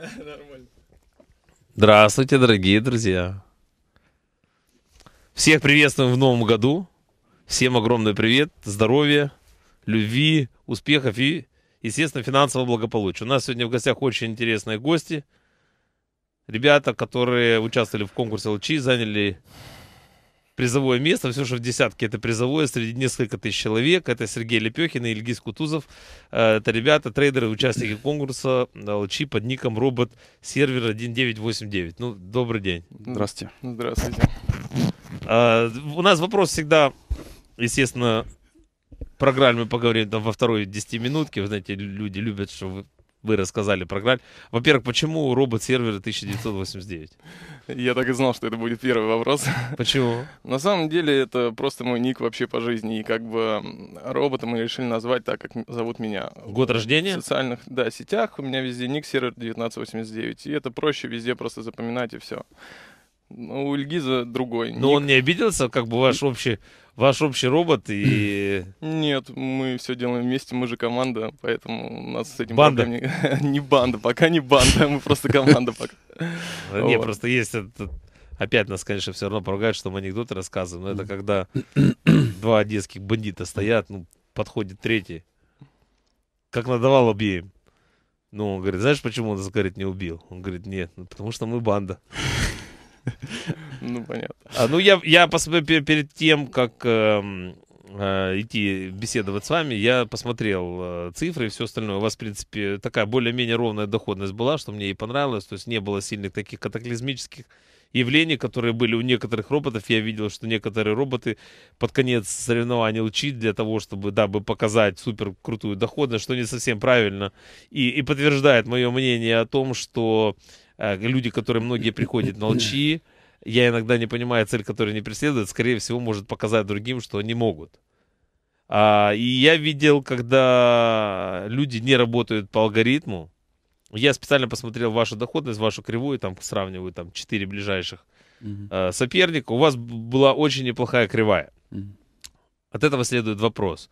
Нормально. Здравствуйте, дорогие друзья. Всех приветствуем в новом году. Всем огромный привет, здоровья, любви, успехов и, естественно, финансового благополучия. У нас сегодня в гостях очень интересные гости. Ребята, которые участвовали в конкурсе ЛЧИ, заняли призовое место. Все, что в десятке, это призовое среди несколько тысяч человек. Это Сергей Лепехин и Ильгиз Кутузов. Э, это ребята, трейдеры, участники конкурса LG под ником робот сервер 1989. Ну, добрый день. Здравствуйте. Ну, здравствуйте. Э, у нас вопрос всегда, естественно, программе поговорим там во второй десятиминутке, Вы знаете, люди любят, что вы вы рассказали про Граль. Во-первых, почему робот сервер 1989? Я так и знал, что это будет первый вопрос. Почему? На самом деле это просто мой ник вообще по жизни. И как бы робота мы решили назвать так, как зовут меня. Год рождения? В социальных да, сетях у меня везде ник сервер 1989. И это проще везде просто запоминать и все. Ну, у Ильгиза другой. Но ник. он не обиделся, как бы ваш общий ваш общий робот и... Нет, мы все делаем вместе, мы же команда, поэтому у нас с этим... Банда? Не, не банда, пока не банда, мы просто команда пока. Не, просто есть этот Опять нас, конечно, все равно поругают, что мы анекдоты рассказываем. Но это когда два одесских бандита стоят, ну, подходит третий. Как надавал обеим. Ну, он говорит, знаешь, почему он нас, говорит, не убил? Он говорит, нет, ну, потому что мы банда. Ну, понятно. А, ну, я, я посмотрел перед тем, как эм, э, идти беседовать с вами, я посмотрел э, цифры и все остальное. У вас, в принципе, такая более-менее ровная доходность была, что мне и понравилось. То есть не было сильных таких катаклизмических явлений, которые были у некоторых роботов. Я видел, что некоторые роботы под конец соревнований учить для того, чтобы, дабы показать супер крутую доходность, что не совсем правильно. И, и подтверждает мое мнение о том, что Э, люди, которые многие приходят на лчи, я иногда не понимаю цель, которую они преследуют, скорее всего, может показать другим, что они могут. А, и я видел, когда люди не работают по алгоритму. Я специально посмотрел вашу доходность, вашу кривую, там сравниваю там четыре ближайших угу. Uh соперника. У вас была очень неплохая кривая. Угу. От этого следует вопрос.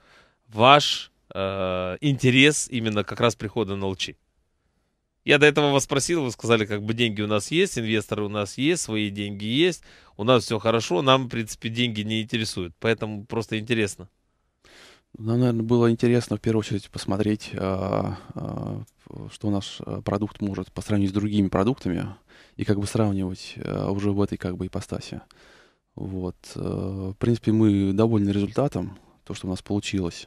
Ваш э, интерес именно как раз прихода на лучи. Я до этого вас спросил, вы сказали, как бы деньги у нас есть, инвесторы у нас есть, свои деньги есть, у нас все хорошо, нам, в принципе, деньги не интересуют. Поэтому просто интересно. Нам, наверное, было интересно в первую очередь посмотреть, а, а, что наш э, продукт может по сравнению с другими продуктами, и как бы сравнивать э, уже в этой как бы ипостаси. Вот. Э, в принципе, мы довольны результатом, то, что у нас получилось.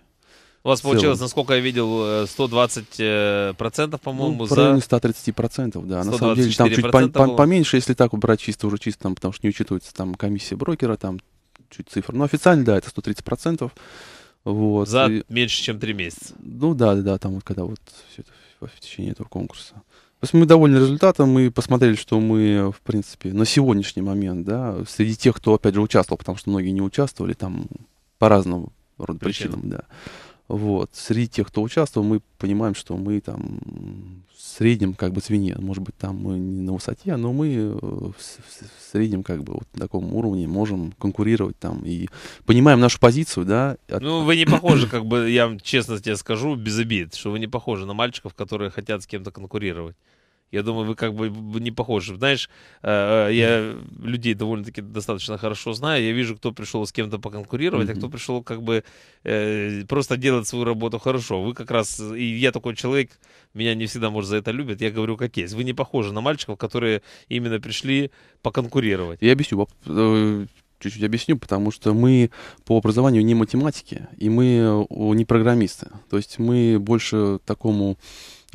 У вас получилось, насколько я видел, 120%, э, э, ну, по-моему, ну, за... районе 130%, да. На самом деле там чуть по по поменьше, если так убрать чисто уже чисто, там, потому что не учитывается там комиссия брокера, там чуть цифр. Но официально, да, это 130%. Вот. За и... меньше, чем 3 месяца. Ну да, да, там вот когда вот все это в течение этого конкурса. То есть мы довольны результатом, мы посмотрели, что мы, в принципе, на сегодняшний момент, да, среди тех, кто, опять же, участвовал, потому что многие не участвовали, там, по разным роду причинам, причинам да. Вот. Среди тех, кто участвовал, мы понимаем, что мы там в среднем как бы свинье. Может быть, там мы не на высоте, но мы э, в, среднем как бы вот на таком уровне можем конкурировать там и понимаем нашу позицию, да. Ну, вы не похожи, как бы, я честно тебе скажу, без обид, что вы не похожи на мальчиков, которые хотят с кем-то конкурировать. Я думаю, вы как бы не похожи. Знаешь, э, э, я людей довольно-таки достаточно хорошо знаю. Я вижу, кто пришел с кем-то поконкурировать, mm-hmm. а кто пришел как бы э, просто делать свою работу хорошо. Вы как раз, и я такой человек, меня не всегда, может, за это любят. Я говорю, как есть. Вы не похожи на мальчиков, которые именно пришли поконкурировать. Я объясню чуть-чуть объясню, потому что мы по образованию не математики, и мы не программисты. То есть мы больше такому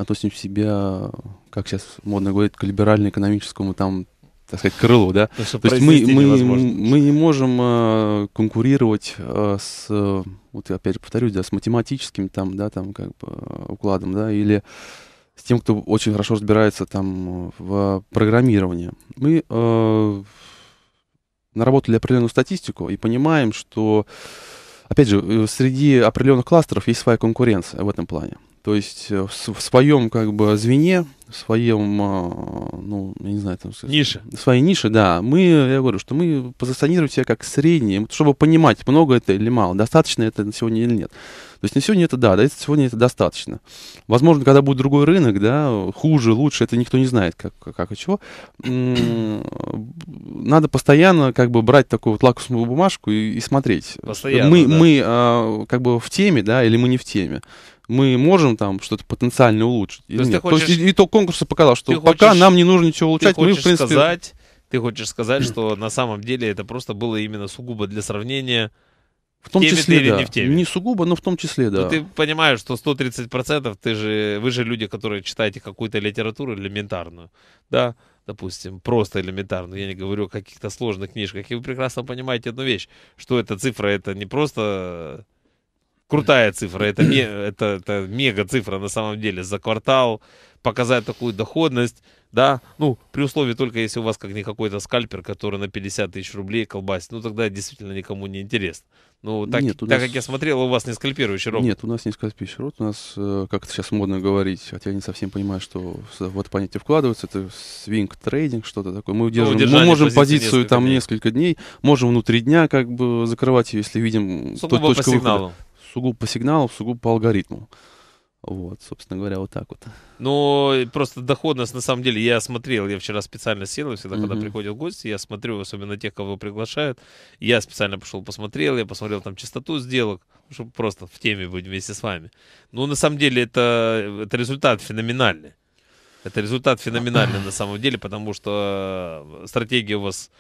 относим себя, как сейчас модно говорить, к либерально-экономическому там так сказать, крылу, да. Ну, То, То есть мы, мы, мы не можем э, конкурировать э, с, вот я опять же повторюсь, да, с математическим там, да, там как бы э, укладом, да, или с тем, кто очень хорошо разбирается там в программировании. Мы э, наработали определенную статистику и понимаем, что, опять же, э, среди определенных кластеров есть своя конкуренция в этом плане. То есть э, в, в своем как бы звене, в своем, э, ну, я не знаю, там сказать. Нише. В своей нише, да. Мы, я говорю, что мы позиционируем себя как средние, чтобы понимать, много это или мало, достаточно это на сегодня или нет. То есть на сегодня это да, да, сегодня это достаточно. Возможно, когда будет другой рынок, да, хуже, лучше, это никто не знает, как, как и чего. Надо постоянно как бы брать такую вот лакмусовую бумажку и, и смотреть. Постоянно, мы, да. мы а, как бы в теме, да, или мы не в теме мы можем там что-то потенциально улучшить. То нет? Хочешь, то есть итог конкурса показал, что пока нам не нужно ничего улучшать, мы в принципе... Сказать, ты хочешь сказать, что на самом деле это просто было именно сугубо для сравнения в том теме числе, ты или да. не в теме. Не сугубо, но в том числе, да. Но ну, ты понимаешь, что 130% ты же, вы же люди, которые читаете какую-то литературу элементарную, да, допустим, просто элементарную, я не говорю о каких-то сложных книжках, и вы прекрасно понимаете одну вещь, что эта цифра, это не просто крутая цифра, это, это, это мега цифра на самом деле за квартал показать такую доходность, да, ну, при условии только если у вас как не какой-то скальпер, который на 50 тысяч рублей колбасит, ну, тогда действительно никому не интересно. Ну, так, Нет, так нас... как я смотрел, у вас не скальпирующий робот. Нет, у нас не скальпирующий робот, у нас, э, как сейчас модно говорить, хотя я не совсем понимаю, что в это понятие вкладывается, это свинг трейдинг, что-то такое. Мы, удерживаем, ну, мы можем позицию несколько там дней. несколько дней, можем внутри дня как бы закрывать, если видим Сугубо точку по сигналу. выхода сугубо по сигналу, сугубо по алгоритму. Вот, собственно говоря, вот так вот. Ну, просто доходность, на самом деле, я смотрел, я вчера специально сел, всегда, mm-hmm. когда приходят гости, я смотрю, особенно тех, кого приглашают, я специально пошел посмотрел, я посмотрел там частоту сделок, ну, чтобы просто в теме быть вместе с вами. Ну, на самом деле, это, это результат феноменальный. Это результат феноменальный на самом деле, потому что стратегия у вас,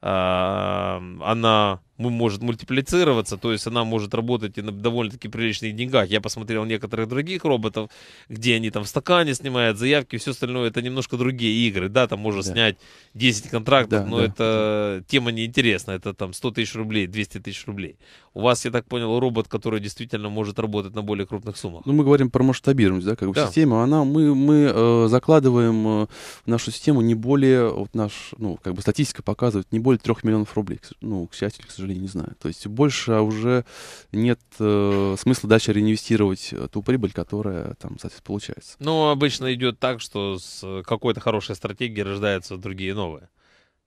а, она может мультиплицироваться, то есть она может работать и на довольно-таки приличных деньгах. Я посмотрел некоторых других роботов, где они там в стакане снимают заявки, все остальное, это немножко другие игры. Да, там можно да. снять 10 контрактов, да, но да. это да. тема неинтересна, это там 100 тысяч рублей, 200 тысяч рублей. У вас, я так понял, робот, который действительно может работать на более крупных суммах. Ну, мы говорим про масштабируемость, да, как бы да. система, она, мы, мы э, закладываем э, в нашу систему не более, вот наш, ну, как бы статистика показывает, не более 3 миллионов рублей, ну, к счастью, к сожалению сожалению, не знаю. То есть больше уже нет э, смысла дальше реинвестировать э, ту прибыль, которая там, кстати, получается. Ну, обычно идет так, что с какой-то хорошей стратегией рождаются другие новые.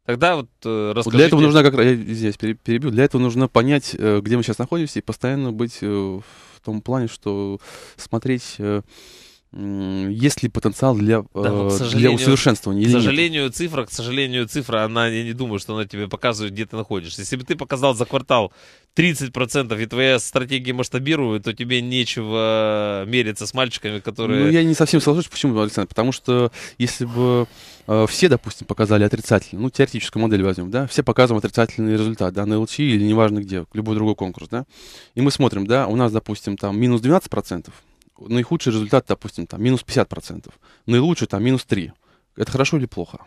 Тогда вот э, расскажите... Для этого нужно, как я здесь перебью, для этого нужно понять, э, где мы сейчас находимся, и постоянно быть э, в том плане, что смотреть... Э, есть ли потенциал для, да, э, для усовершенствования? К сожалению, нет? цифра, к сожалению, цифра, она, я не думаю, что она тебе показывает, где ты находишься. Если бы ты показал за квартал 30% и твоя стратегия масштабирует, то тебе нечего мериться с мальчиками, которые... Ну, я не совсем соглашусь, почему, Александр, потому что если бы э, все, допустим, показали отрицательно, ну, теоретическую модель возьмем, да, все показываем отрицательный результат, да, на LT или неважно где, любой другой конкурс, да, и мы смотрим, да, у нас, допустим, там минус 12%, наихудший результат, допустим, там минус 50%, наилучший там минус 3%. Это хорошо или плохо?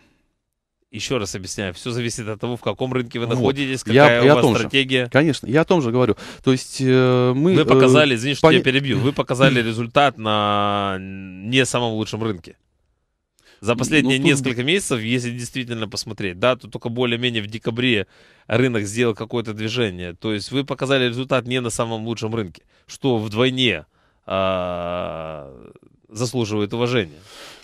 Еще раз объясняю, все зависит от того, в каком рынке вы вот. находитесь, какая я, у вас том стратегия. Же. Конечно, я о том же говорю. То есть э, мы... Вы э, показали, э, извини, что пон... я перебью, вы показали результат на не самом лучшем рынке. За ну, последние ну, тут... несколько месяцев, если действительно посмотреть, да, то только более-менее в декабре рынок сделал какое-то движение. То есть вы показали результат не на самом лучшем рынке, что вдвойне а, заслуживает уважения.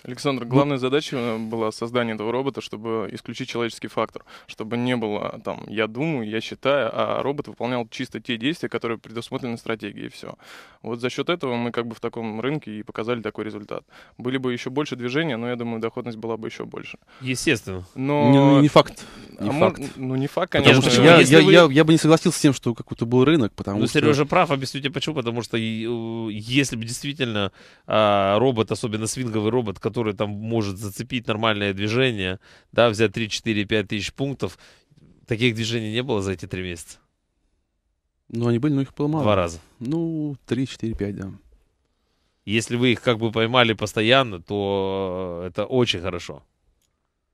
Александр, ну, главная задача э, была создание этого робота, чтобы исключить человеческий фактор, чтобы не было а, там «я думаю», «я считаю», а робот выполнял чисто те действия, которые предусмотрены стратегией, и все. Вот за счет этого мы как бы в таком рынке и показали такой результат. Были бы еще больше движения, но я думаю, доходность была бы еще больше. Естественно. Но... Не, ну, не факт. А не а факт. Мож... Ну, не факт, конечно. Потому что я, я, вы... я, я бы не согласился с тем, что какой-то был рынок, потому ну, что... Сережа прав, объясню тебе почему, потому что э, если бы действительно а, робот, особенно свинговый робот, который который там может зацепить нормальное движение, да, взять 3, 4, 5 тысяч пунктов. Таких движений не было за эти три месяца. Ну, они были, но их было мало. Два раза. Ну, 3, 4, 5, да. Если вы их как бы поймали постоянно, то э, это очень хорошо.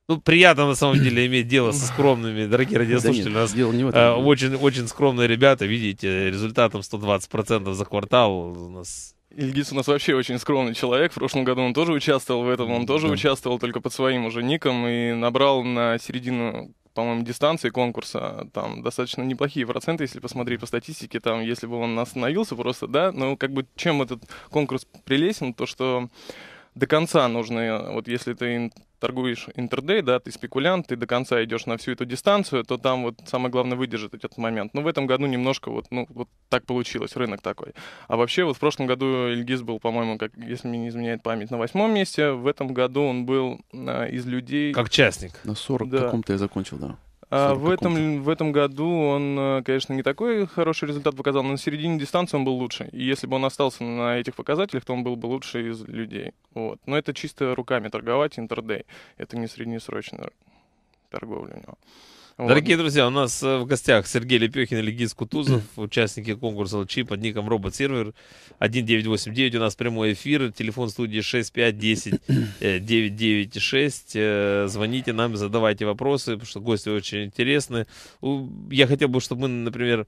Ну, приятно на самом деле иметь дело со скромными, дорогие радиослушатели. Да нет, у нас дело не в этом. Э, очень, очень скромные ребята, видите, результатом 120% за квартал у нас Ильгиз у нас вообще очень скромный человек. В прошлом году он тоже участвовал в этом, он тоже да. участвовал только под своим уже ником и набрал на середину по-моему, дистанции конкурса, там достаточно неплохие проценты, если посмотреть по статистике, там, если бы он остановился просто, да, но как бы чем этот конкурс прелесен, то что до конца нужно, э, вот если ты торгуешь интердей, да, ты спекулянт, ты до конца идешь на всю эту дистанцию, то там вот самое главное выдержит этот момент. Но ну, в этом году немножко вот, ну, вот так получилось, рынок такой. А вообще вот в прошлом году Ильгиз был, по-моему, как, если мне не изменяет память, на восьмом месте. В этом году он был а, из людей... Как частник. На 40 да. каком-то я закончил, да. А, в, этом, в этом году он, э, конечно, не такой хороший результат показал, но на середине дистанции он был лучше. И если бы он остался на этих показателях, то он был бы лучше из людей. Вот. Но это чисто руками торговать интердей. Это не среднесрочная торговля у него. Дорогие друзья, у нас э, в гостях Сергей Лепехин и Легиз Кутузов, участники конкурса «Лучи» под ником «Робот Сервер» 1989. У нас прямой эфир, телефон студии 6510996. Э, э, звоните нам, задавайте вопросы, потому что гости очень интересны. Я хотел бы, чтобы мы, например,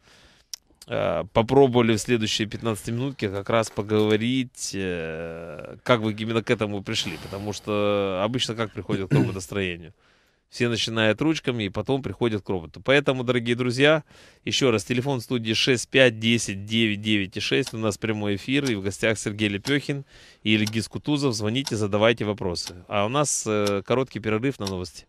попробовали в следующие 15 минутки как раз поговорить, как вы именно к этому пришли, потому что обычно как приходит к такому настроению все начинают ручками и потом приходят к роботу. Поэтому, дорогие друзья, еще раз, телефон студии 6510996, у нас прямой эфир, и в гостях Сергей Лепехин и Ильгиз Кутузов. Звоните, задавайте вопросы. А у нас э, короткий перерыв на новости.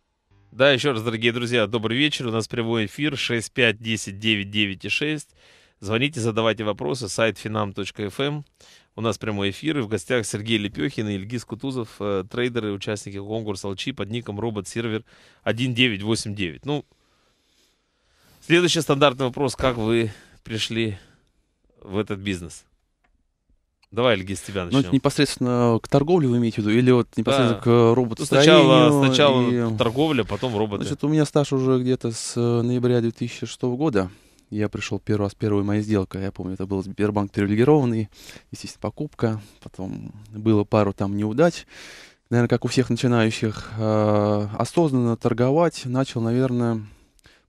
Да, еще раз, дорогие друзья, добрый вечер, у нас прямой эфир 6510996. Звоните, задавайте вопросы, сайт finam.fm. У нас прямой эфир, и в гостях Сергей Лепехин и Ильгиз Кутузов, э, трейдеры, участники конкурса «Алчи» под ником «Робот-сервер 1989». Ну, следующий стандартный вопрос. Как вы пришли в этот бизнес? Давай, Ильгиз, с тебя ну, начнем. Ну, непосредственно к торговле вы имеете в виду? Или вот непосредственно да. к роботостроению? Ну, сначала, сначала и... торговля, потом роботы. Значит, у меня стаж уже где-то с э, ноября 2006 года я пришел первый раз, первая моя сделка, я помню, это был Сбербанк привилегированный, естественно, покупка, потом было пару там неудач, наверное, как у всех начинающих, э, осознанно торговать начал, наверное,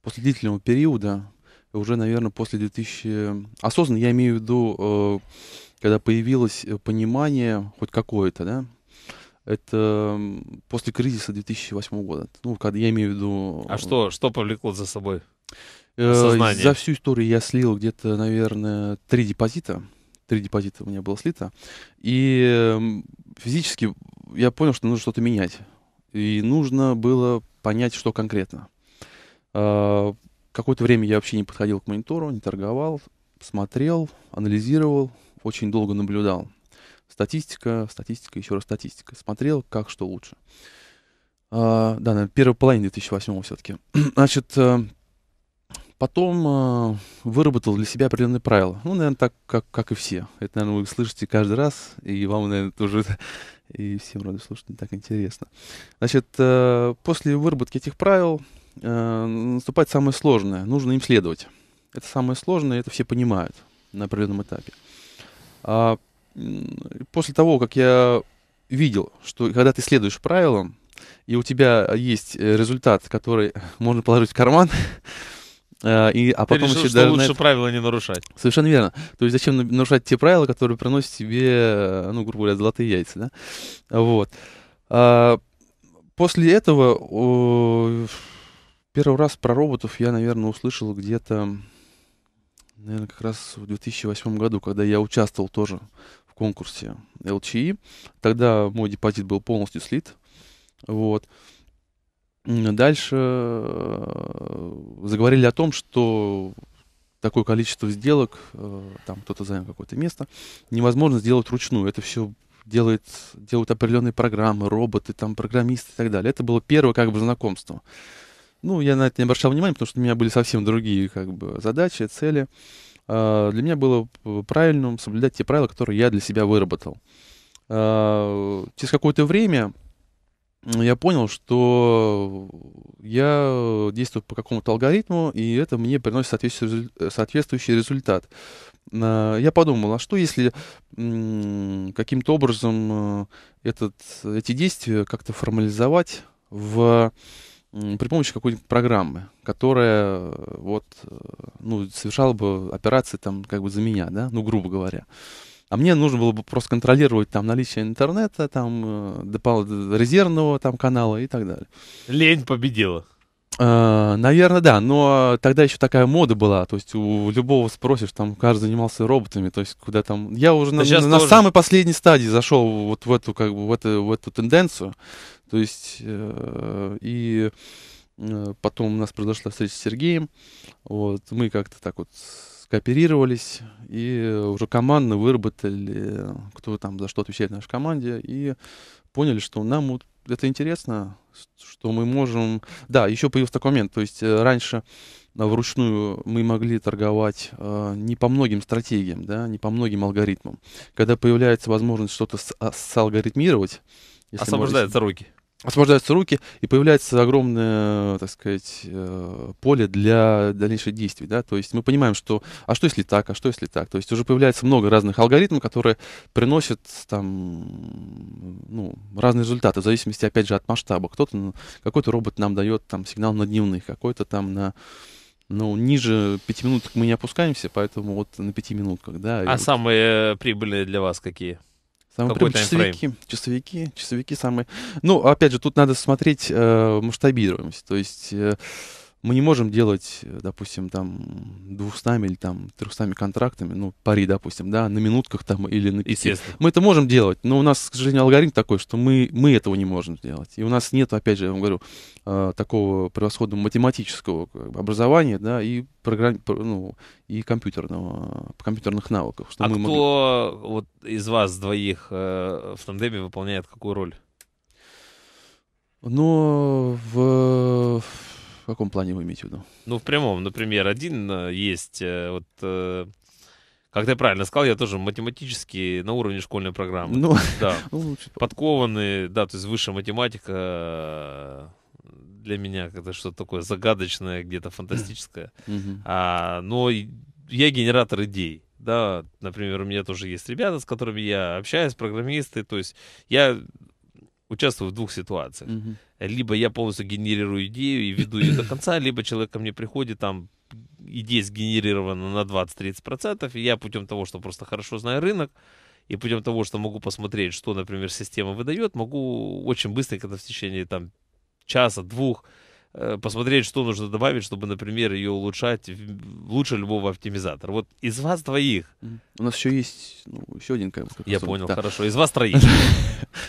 после длительного периода, уже, наверное, после 2000... Осознанно я имею в виду, э, когда появилось понимание хоть какое-то, да, это после кризиса 2008 года. Ну, когда я имею в виду... А э, что, что повлекло за собой? Э, Осознание. За всю историю я слил где-то, наверное, три депозита. Три депозита у меня было слито. И эм, физически я понял, что нужно что-то менять. И нужно было понять, что конкретно. Э, какое-то время я вообще не подходил к монитору, не торговал, смотрел, анализировал, очень долго наблюдал. Статистика, статистика, еще раз статистика. Смотрел, как что лучше. Э, да, наверное, первая половина 2008 все-таки. Значит, Потом э, выработал для себя определенные правила. Ну, наверное, так, как, как и все. Это, наверное, вы слышите каждый раз, и вам, наверное, тоже и всем рады слушать, не так интересно. Значит, э, после выработки этих правил э, наступает самое сложное. Нужно им следовать. Это самое сложное, это все понимают на определенном этапе. А после того, как я видел, что когда ты следуешь правилам, и у тебя есть результат, который можно положить в карман, Э, и а потом Ты решил, еще что даже лучше это... правила не нарушать. Совершенно верно. То есть зачем нарушать те правила, которые приносят тебе, э, ну, грубо говоря, золотые яйца, да? Вот. А после этого первый раз про роботов я, наверное, услышал где-то, наверное, как раз в 2008 году, когда я участвовал тоже в конкурсе LCI. Тогда мой депозит был полностью слит. Вот. Uh, Дальше э, заговорили о том, что такое количество сделок, э, там кто-то занял какое-то место, невозможно сделать ручную, Это все делает, делают определенные программы, роботы, там, программисты и так далее. Это было первое как бы знакомство. Ну, я на это не обращал внимания, потому что у меня были совсем другие как бы задачи, цели. А, для меня было правильным соблюдать те правила, которые я для себя выработал. А, через какое-то время ну, я понял, что я действую по какому-то алгоритму, и это мне приносит соответствующий результат. Я подумал, а что если каким-то образом э, этот, эти действия как-то формализовать в, при помощи какой-нибудь программы, которая э, вот, э, ну, совершала бы операции там как бы за меня, да, ну, грубо говоря. А мне нужно было бы просто контролировать там наличие интернета, там э, резервного там канала и так далее. Лень победила. Uh, э, наверное, да, но тогда еще такая мода была, то есть у любого спросишь, там каждый занимался роботами, то есть куда там. Я уже на, на, на самой последней стадии зашел вот в эту как бы в эту в эту тенденцию, то есть э, и э, потом у нас произошла встреча с Сергеем, вот мы как-то так вот скооперировались и уже командно выработали, кто там за что отвечает в нашей команде, и поняли, что нам вот это интересно, что мы можем... Да, еще появился такой момент, то есть э, раньше э, вручную мы могли торговать э, не по многим стратегиям, да, не по многим алгоритмам. Когда появляется возможность что-то салгоритмировать... А, Освобождаются можно... руки освобождаются руки, и появляется огромное, так сказать, э, поле для дальнейших действий, да, то есть мы понимаем, что, а что если так, а что если так, то есть уже появляется много разных алгоритмов, которые приносят там, ну, разные результаты, в зависимости, опять же, от масштаба, кто-то, ну, какой-то робот нам дает там сигнал на дневных, какой-то там на ну, ниже пяти минут мы не опускаемся, поэтому вот на пяти минутках, да. А вот... самые прибыльные для вас какие? Самые Какой прям часовики, часовики, часовики самые. Ну, опять же, тут надо смотреть э, масштабируемость. То есть э, мы не можем делать, э, допустим, там двухстами или там трехстами контрактами, ну, пари, допустим, да, на минутках там или на... Естественно. Мы это можем делать, но у нас, к сожалению, алгоритм такой, что мы, мы этого не можем сделать. И у нас нет, опять же, я вам говорю, а, такого превосходного математического образования, да, и программ... ну, и компьютерного, компьютерных навыков. а мы кто могли... вот из вас двоих э, в тандеме выполняет какую роль? Ну, в в каком плане вы имеете в виду? Ну, в прямом, например, один э, есть, э, вот, э, как ты правильно сказал, я тоже математически на уровне школьной программы. Ну, да. Ну, Подкованный, да, то есть высшая математика для меня это что-то такое загадочное, где-то фантастическое. а, но я генератор идей да, например, у меня тоже есть ребята, с которыми я общаюсь, программисты, то есть я участвую в двух ситуациях. Угу. Либо я полностью генерирую идею и веду ее до конца, либо человек ко мне приходит, там идея сгенерирована на 20-30%, и я путем того, что просто хорошо знаю рынок, и путем того, что могу посмотреть, что, например, система выдает, могу очень быстро, когда в течение там часа, двух, Э, посмотреть, что нужно добавить, чтобы, например, ее улучшать лучше любого оптимизатора. Вот из вас двоих. У нас еще есть ну, еще один как Я особо, понял, да. хорошо. Из вас троих.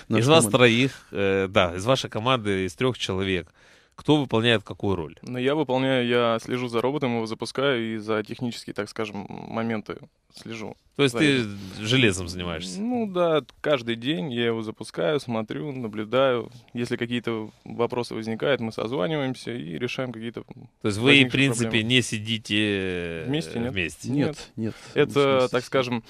Из вас троих, э, да, из вашей команды, из трех человек кто выполняет какую роль? Ну, я выполняю, я слежу за роботом, его запускаю и за технические, так скажем, моменты слежу. То есть ты железом занимаешься? Ну да, каждый день я его запускаю, смотрю, наблюдаю. Если какие-то вопросы возникают, мы созваниваемся и решаем какие-то. То есть вы, в принципе, проблемы. не сидите вместе? Э, нет, вместе? нет. нет. нет. Это, так скажем,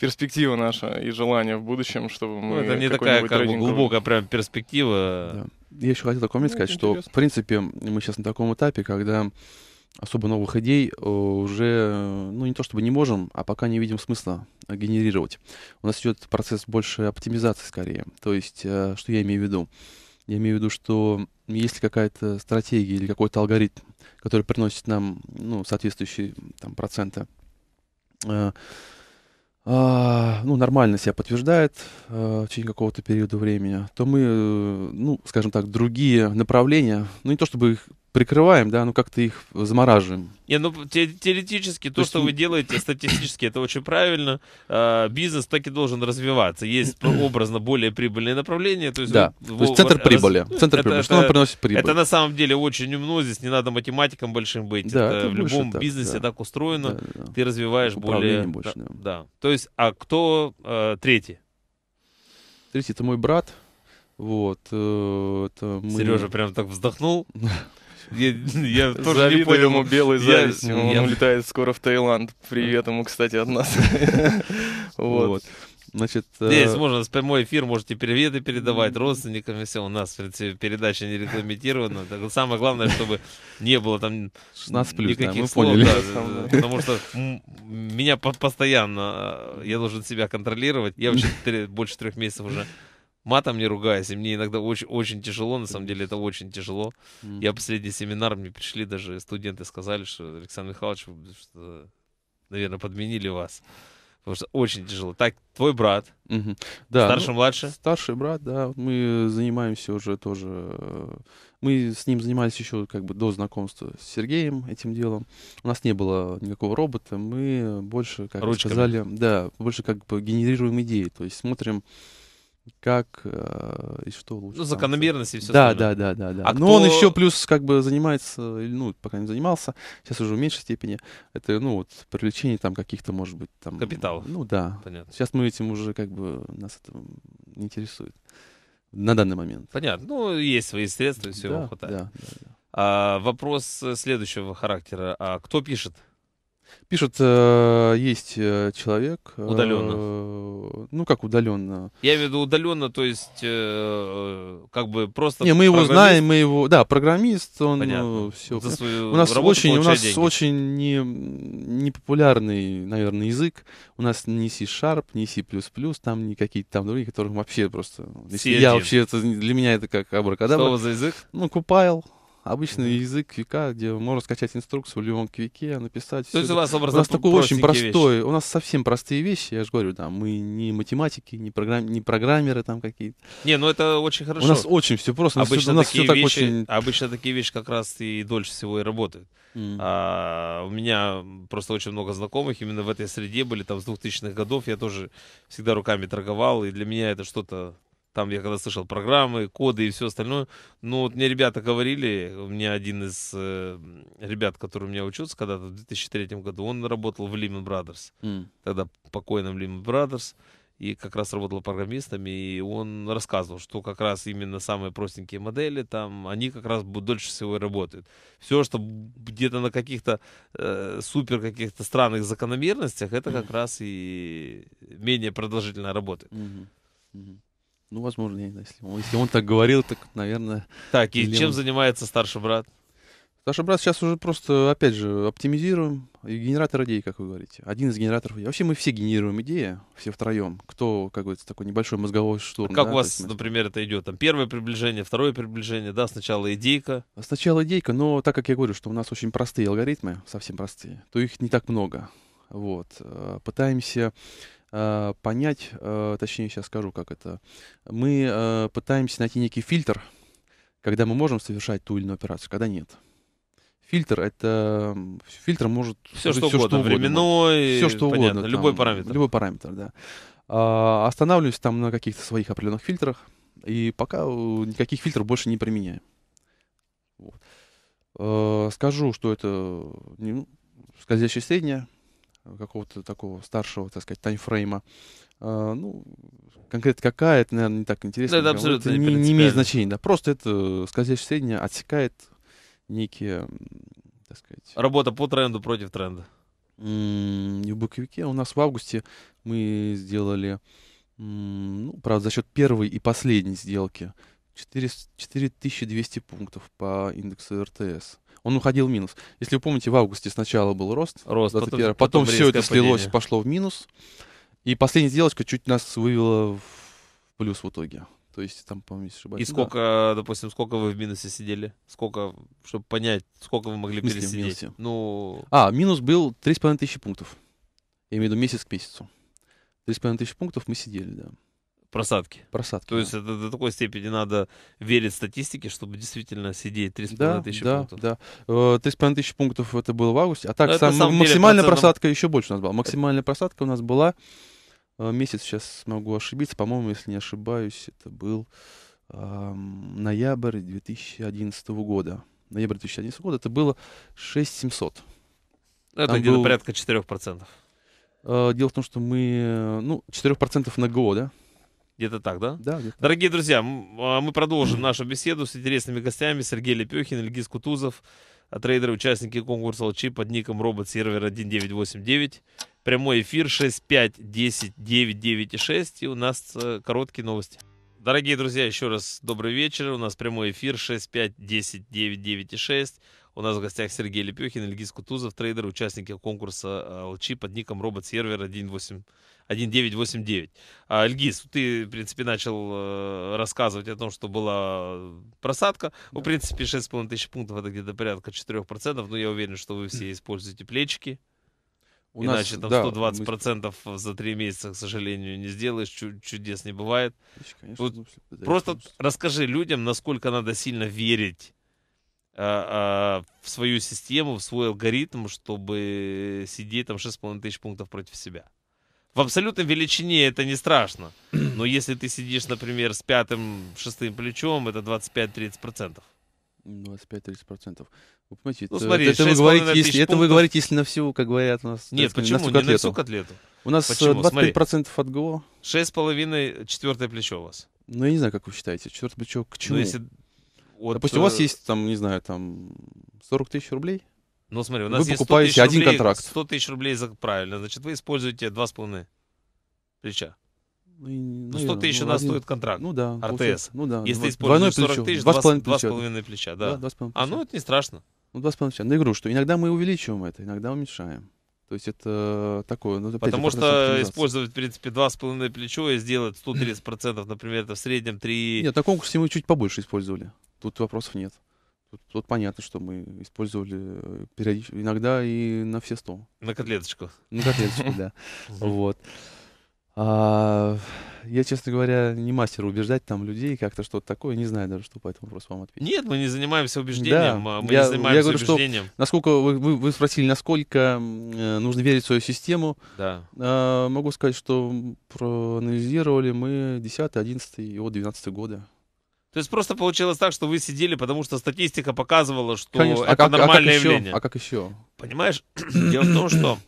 перспектива наша и желание в будущем, чтобы ну, мы... Ну, это не такая как бы глубокая прям перспектива. Да. Я еще хотел такой момент ну, сказать, ну, что, интересно. в принципе, мы сейчас на таком этапе, когда особо новых идей э, уже, ну, не то чтобы не можем, а пока не видим смысла генерировать. У нас идет процесс больше оптимизации скорее. То есть, э, что я имею в виду? Я имею в виду, что если какая-то стратегия или какой-то алгоритм, который приносит нам ну, соответствующие там, проценты э, а, ну, нормально себя подтверждает а, в течение какого-то периода времени, то мы, э, ну, скажем так, другие направления, ну, не то чтобы их прикрываем, да, ну как-то их замораживаем. Не, ну те, теоретически то, то есть... что вы делаете статистически, это очень правильно. А, бизнес так и должен развиваться. Есть образно более прибыльные направления. То есть, да, вы, то есть центр раз... прибыли. Центр это, прибыли, что это, он приносит прибыль. Это на самом деле очень умно, здесь не надо математиком большим быть. Да, это, это в любом так, бизнесе да. так устроено, да, да. ты развиваешь Управление более... больше, да, да. да. То есть, а кто э, третий? Третий, это мой брат. Вот, э, это мы... Сережа прям так вздохнул. Я, я тоже Завидую не понял. ему белой завистью. Я, Он я... улетает скоро в Таиланд. Привет ему, кстати, от нас. вот. вот. Значит, э, Здесь э... можно с прямой эфир, можете приветы передавать родственникам, все у нас, в принципе, передача не регламентирована. Так, самое главное, чтобы не было там 16 плюс, никаких да, мы слов. Поняли. Да, потому что меня постоянно, э, я должен себя контролировать. Я вообще больше трех месяцев уже матом не ругаюсь, и мне иногда очень, очень тяжело, на самом деле это очень тяжело. Mm-hmm. Я последний семинар, мне пришли даже студенты, сказали, что Александр Михайлович, что, наверное, подменили вас. Потому что очень тяжело. Так, твой брат. Угу. Да, старший, ну, младше? Старший брат, да. Мы занимаемся уже тоже... Э, мы с ним занимались еще как бы до знакомства с Сергеем этим делом. У нас не было никакого робота. Мы больше, как Ручками. сказали... Да, больше как бы генерируем идеи. То есть смотрим как э, и что лучше. Ну, закономерности и все да, остальное. Да, да, да, да. А Но ну, кто... он еще плюс как бы занимается, ну, пока не занимался, сейчас уже в меньшей степени, это, ну, вот, привлечение там каких-то, может быть, там... Капиталов. Ну, да. Понятно. Сейчас мы этим уже как бы, нас это не интересует на данный момент. Понятно. Ну, есть свои средства, всего да, хватает. Да, да, да. А, вопрос следующего характера. А кто пишет? Пишет, э, есть э, человек. Э, удаленно. ну, как удаленно? Я имею в виду удаленно, то есть, э, как бы просто. Не, мы его знаем, мы его. Да, программист, он Понятно. Э, все. За свою у нас очень, у нас деньги. очень не, непопулярный, наверное, язык. У нас не C-Sharp, не C++, там не какие-то там другие, которых вообще просто. Я вообще, это, для меня это как абракадабра. Что за язык? Ну, Купайл обычный язык Квика, где можно скачать инструкцию в любом Квике, написать. То есть у вас, образно, у нас такой очень простой, вещи. у нас совсем простые вещи, я же говорю, да, мы не математики, не, программ, не программеры там какие-то. Не, ну это очень хорошо. У нас очень все просто. Обычно, у нас такие, все вещи, очень... обычно такие вещи как раз и дольше всего и работают. Mm. А, у меня просто очень много знакомых именно в этой среде были, там с 2000-х годов я тоже всегда руками торговал, и для меня это что-то там я когда слышал программы, коды и все остальное. Ну, вот мне ребята говорили, у меня один из э, ребят, который у меня учился когда-то в 2003 году, он работал в Lehman Brothers. Mm. Тогда покойном Lehman Brothers и как раз работал программистами, и он рассказывал, что как раз именно самые простенькие модели, там, они как раз дольше всего и работают. Все, что где-то на каких-то э, супер каких-то странных закономерностях, это как mm раз и менее продолжительно работает. Mm-hmm. Mm-hmm. Ну, возможно, не знаю, если он, если он так говорил, так, наверное... Так, и чем он... занимается старший брат? Старший брат сейчас уже просто, опять же, оптимизируем. И генератор идей, как вы говорите. Один из генераторов идей. А вообще мы все генерируем идеи, все втроем. Кто, как говорится, такой небольшой мозговой штурм. А как да, у вас, есть, например, это идет? Там первое приближение, второе приближение, да, сначала идейка. Сначала идейка, но так как я говорю, что у нас очень простые алгоритмы, совсем простые, то их не так много. Вот. Э, пытаемся Э, понять, э, точнее сейчас скажу, как это, мы э, пытаемся найти некий фильтр, когда мы можем совершать ту или иную операцию, когда нет. Фильтр это фильтр может все что, все, угодно, что угодно, временной, все что понятно, угодно, там, любой параметр, любой параметр, да. А, останавливаюсь там на каких-то своих определенных фильтрах и пока никаких фильтров больше не применяю. Вот. А, скажу, что это не, ну, скользящее среднее, какого-то такого старшего, так сказать, таймфрейма. А, ну, конкретно какая, это, наверное, не так интересно. Да, это абсолютно это не, не имеет значения. Да. Просто это скользящее среднее отсекает некие, так сказать... Работа по тренду против тренда. И в боковике у нас в августе мы сделали, ну, правда, за счет первой и последней сделки 4200 пунктов по индексу РТС он уходил в минус. Если вы помните, в августе сначала был рост, рост 21, потом, потом, все это падение. слилось, пошло в минус. И последняя сделочка чуть нас вывела в плюс в итоге. То есть там, по-моему, если ошибаюсь. И сколько, да. допустим, сколько вы в минусе сидели? Сколько, чтобы понять, сколько вы могли смысле, пересидеть? Ну... А, минус был 3,5 тысячи пунктов. Я имею в виду месяц к месяцу. 3,5 тысячи пунктов мы сидели, да. Просадки. Просадки. То да. есть это до такой степени надо верить статистике, чтобы действительно сидеть 3,5 да, тысячи да, пунктов. Да, да. Э, 3,5 тысячи пунктов это было в августе. А так, сам, деле, максимальная процентном... просадка еще больше у нас была. Максимальная просадка у нас была э, месяц, сейчас могу ошибиться, по-моему, если не ошибаюсь, это был э, ноябрь 2011 года. Ноябрь 2011 года это было 6700. Это где-то был... порядка 4%. Э, дело в том, что мы, ну, 4% на год. да? Где-то так, да? Да. Где-то. Дорогие друзья, а, мы продолжим нашу беседу с интересными гостями. Сергей Лепехин, Ильгиз Кутузов, а, трейдеры, участники конкурса LG под ником робот-сервер 1989. Прямой эфир 65 10 9 и 6. И у нас э, короткие новости. Дорогие друзья, еще раз добрый вечер. У нас прямой эфир 65 10 9 и 6. У нас в гостях Сергей Лепехин, Ильгиз Кутузов, трейдер, участники конкурса LG а, под ником робот-сервер 1989. А, Ильгиз, ты, в принципе, начал э, рассказывать о том, что была просадка. Да. В принципе, 6,5 тысяч пунктов это где-то порядка 4%, но я уверен, что вы все используете плечики. У Иначе нас, там да, 120% мы... процентов за три месяца, к сожалению, не сделаешь, чу- чудес не бывает. Конечно, вот, ну, просто расскажи людям, насколько надо сильно верить а, а, в свою систему, в свой алгоритм, чтобы сидеть там 6,5 тысяч пунктов против себя. В абсолютной величине это не страшно. Но если ты сидишь, например, с пятым, шестым плечом, это 25-30%. 25-30%. Вы понимаете, ну, это, смотри, это, вы говорите, если, пунктов... это вы говорите, если на всю, как говорят у нас... Нет, сказать, почему? На не на всю котлету. У нас э, почему? 25% смотри, от ГО. 6,5, четвертое плечо у вас. Ну, я не знаю, как вы считаете, четвертое плечо к ну, чему? Ну, если от... Допустим, у вас э, есть, там, не знаю, там 40 тысяч рублей? Ну, смотри, у нас вы есть 100 тысяч один контракт. 100 тысяч рублей за правильно, значит, вы используете 2,5 плеча. Ну, 100 ну, тысяч ну, у нас один... стоит контракт. Ну да. РТС. Ну да. Если ты используешь 40 тысяч, 2,5 плеча. половиной плеча, да. да 2,5 а, плеча. А ну это не страшно. Ну 2,5 плеча. На ну, игру, что иногда мы увеличиваем это, иногда уменьшаем. То есть это э, такое... Ну, опять Потому же, что использовать, в принципе, 2,5 плечо и сделать 130%, например, это в среднем 3... Нет, на конкурсе мы чуть побольше использовали тут вопросов нет. Тут, тут понятно, что мы использовали э, периодически, иногда и на все сто. На котлеточку. На котлеточку, да. Вот. А, я, честно говоря, не мастер убеждать там людей, как-то что-то такое, не знаю даже, что по этому вопросу вам ответить. Нет, мы не занимаемся убеждением, да, а мы я, не занимаемся я говорю, убеждением. Что, насколько вы, вы, вы спросили, насколько э, нужно верить в свою систему, да. э, могу сказать, что проанализировали мы 10, 11 и 12 года. То есть просто получилось так, что вы сидели, потому что статистика показывала, что Конечно. А это а как, нормальное а как еще? явление. А как еще? Понимаешь, дело в том, что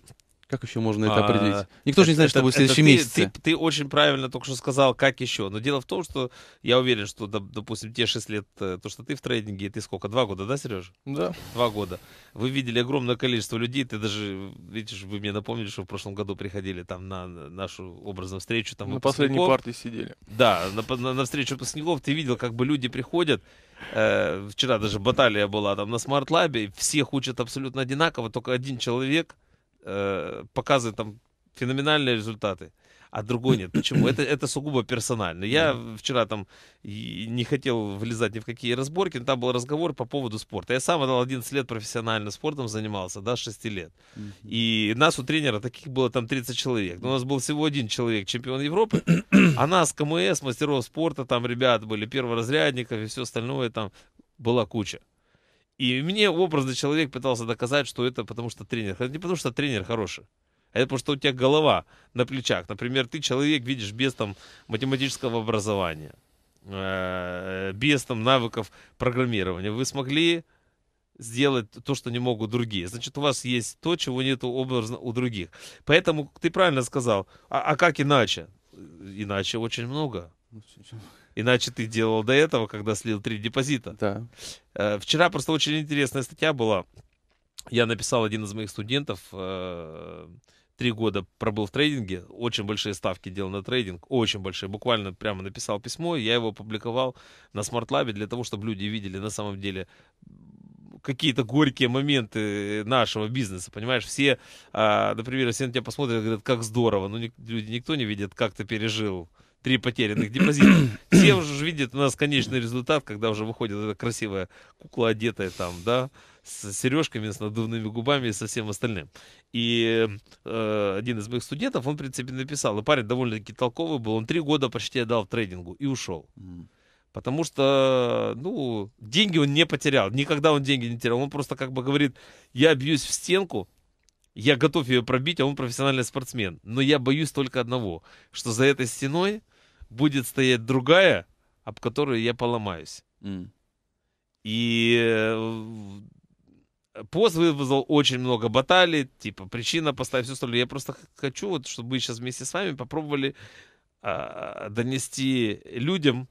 как еще можно это а, определить? Никто а, же не знает, это, что будет в следующем ты, месяце. Ты, ты очень правильно только что сказал, как еще. Но дело в том, что я уверен, что, допустим, те 6 лет, э, то, что ты в трейдинге, ты сколько? Два года, да, Сережа? Да. Два года. Вы видели огромное количество людей. Ты даже, видишь, вы мне напомнили, что в прошлом году приходили там на нашу образную встречу. Там, на последней партии сидели. Да, на, на, на встречу выпускников ты видел, как бы люди приходят. Э, вчера даже баталия была там на смарт-лабе. Всех учат абсолютно одинаково, только один человек — э, показывает там феноменальные результаты, а другой нет. Почему? Это, это сугубо персонально. Я вчера там не хотел влезать ни в какие разборки, но там был разговор по поводу спорта. Я сам 11 лет профессионально спортом занимался, да, 6 лет. И нас у тренера таких было там 30 человек. Но у нас был всего один человек, чемпион Европы, а нас КМС, мастеров спорта, там ребят были, перворазрядников и все остальное там была куча. И мне образный человек пытался доказать, что это потому что тренер. Это не потому что тренер хороший. А это потому что у тебя голова на плечах. Например, ты человек видишь без там математического образования, э, без там навыков программирования. Вы смогли сделать то, что не могут другие. Значит, у вас есть то, чего нет образно у других. Поэтому ты правильно сказал. А, а как иначе? Иначе очень много. Очень ну, много. Иначе ты делал до этого, когда слил три депозита. Да. Э, вчера просто очень интересная статья была. Я написал один из моих студентов, э, три года пробыл в трейдинге, очень большие ставки делал на трейдинг, очень большие, буквально прямо написал письмо, я его опубликовал на смарт-лабе для того, чтобы люди видели на самом деле какие-то горькие моменты нашего бизнеса, понимаешь, все, а, например, все на тебя посмотрят и говорят, как здорово, но люди, никто не видит, как ты пережил три потерянных депозита. Все уже видят у нас конечный результат, когда уже выходит эта красивая кукла, одетая там, да, с сережками, с надувными губами и со всем остальным. И э, один из моих студентов, он, в принципе, написал, и парень довольно-таки толковый был, он три года почти отдал в трейдингу и ушел. Потому что, ну, деньги он не потерял. Никогда он деньги не терял. Он просто как бы говорит, я бьюсь в стенку, я готов ее пробить, а он профессиональный спортсмен. Но я боюсь только одного, что за этой стеной будет стоять другая, об которой я поломаюсь. Mm. И э, пост вызвал очень много баталий, типа причина, поставить все остальное. Я просто хочу, вот, чтобы мы сейчас вместе с вами попробовали а, донести людям,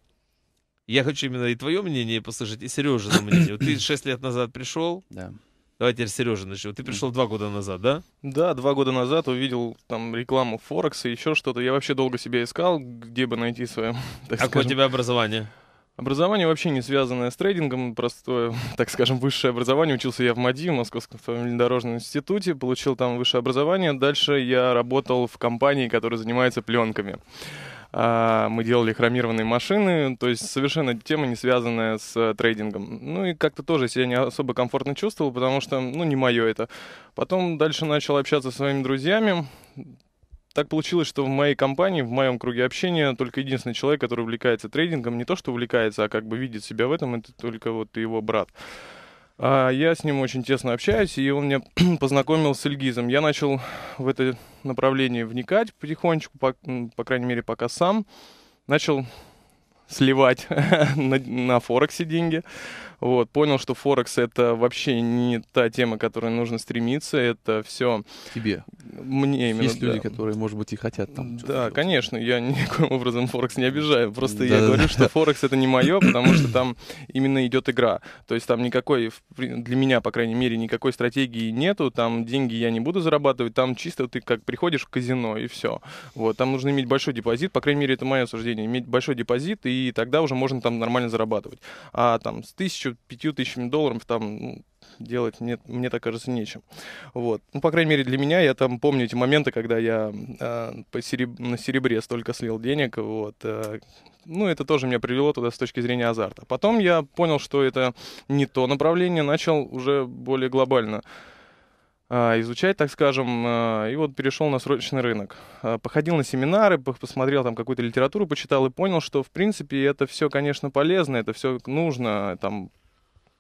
я хочу именно и твое мнение послушать, и Сережина мнение. Вот ты 6 лет назад пришел, да. Yeah Давай теперь Сережа начнем. Ты пришел два года назад, да? Да, два года назад увидел там рекламу Форекса, и еще что-то. Я вообще долго себя искал, где бы найти свое, так а Какое скажем. у тебя образование? Образование вообще не связанное с трейдингом, простое, так скажем, высшее образование. Учился я в МАДИ, в Московском дорожном институте, получил там высшее образование. Дальше я работал в компании, которая занимается пленками. А, мы делали хромированные машины, то есть совершенно тема не связанная с э, трейдингом. Ну и как-то тоже себя не особо комфортно чувствовал, потому что, ну, не мое это. Потом дальше начал общаться со своими друзьями, так получилось, что в моей компании, в моем круге общения только единственный человек, который увлекается трейдингом, не то что увлекается, а как бы видит себя в этом, это только вот его брат. А, я с ним очень тесно общаюсь, и он меня познакомил с Ильгизом. Я начал в это направление вникать потихонечку, по, по крайней мере, пока сам. Начал сливать на, на Форексе деньги. Вот, понял, что Форекс — это вообще не та тема, к которой нужно стремиться, это все... Тебе. Мне именно, Есть да. люди, которые, может быть, и хотят там... Да, конечно, я никаким образом Форекс не обижаю, просто да, я да, говорю, да. что Форекс — это не мое, потому что там именно идет игра. То есть там никакой, для меня, по крайней мере, никакой стратегии нету, там деньги я не буду зарабатывать, там чисто ты как приходишь в казино и все. Вот, там нужно иметь большой депозит, по крайней мере, это мое суждение, иметь большой депозит, и тогда уже можно там нормально зарабатывать. А там с тысячу пятью тысячами долларов там ну, делать, мне, мне так кажется, нечем. Вот. Ну, по крайней мере, для меня, я там помню эти моменты, когда я э, по сереб... на серебре столько слил денег, вот. Э, ну, это тоже меня привело туда с точки зрения азарта. Потом я понял, что это не то направление, начал уже более глобально а, изучать, так скажем, а, и вот перешел на срочный рынок. Походил на семинары, посмотрел там какую-то литературу, почитал и понял, что, в принципе, это все, конечно, полезно, это все нужно, там,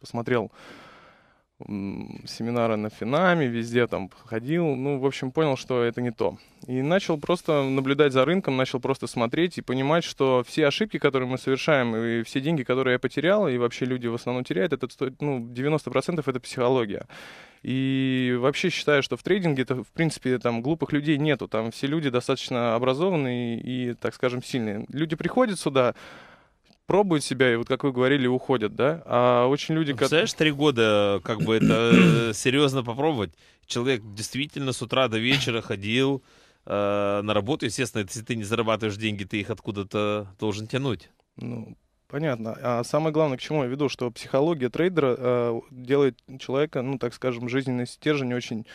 посмотрел семинары на Финаме, везде там ходил. Ну, в общем, понял, что это не то. И начал просто наблюдать за рынком, начал просто смотреть и понимать, что все ошибки, которые мы совершаем, и все деньги, которые я потерял, и вообще люди в основном теряют, это стоит, ну, 90% это психология. И вообще считаю, что в трейдинге это, в принципе, там глупых людей нету. Там все люди достаточно образованные и, так скажем, сильные. Люди приходят сюда, пробуют себя и, вот как вы говорили, уходят, да? А очень люди... Представляешь, три года э, как бы это э, серьезно попробовать? Человек действительно с утра до вечера ходил э, на работу. Естественно, если ты не зарабатываешь деньги, ты их откуда-то должен тянуть. Ну, Понятно. А самое главное, к чему я веду, что психология трейдера э, делает человека, ну, так скажем, жизненный стержень очень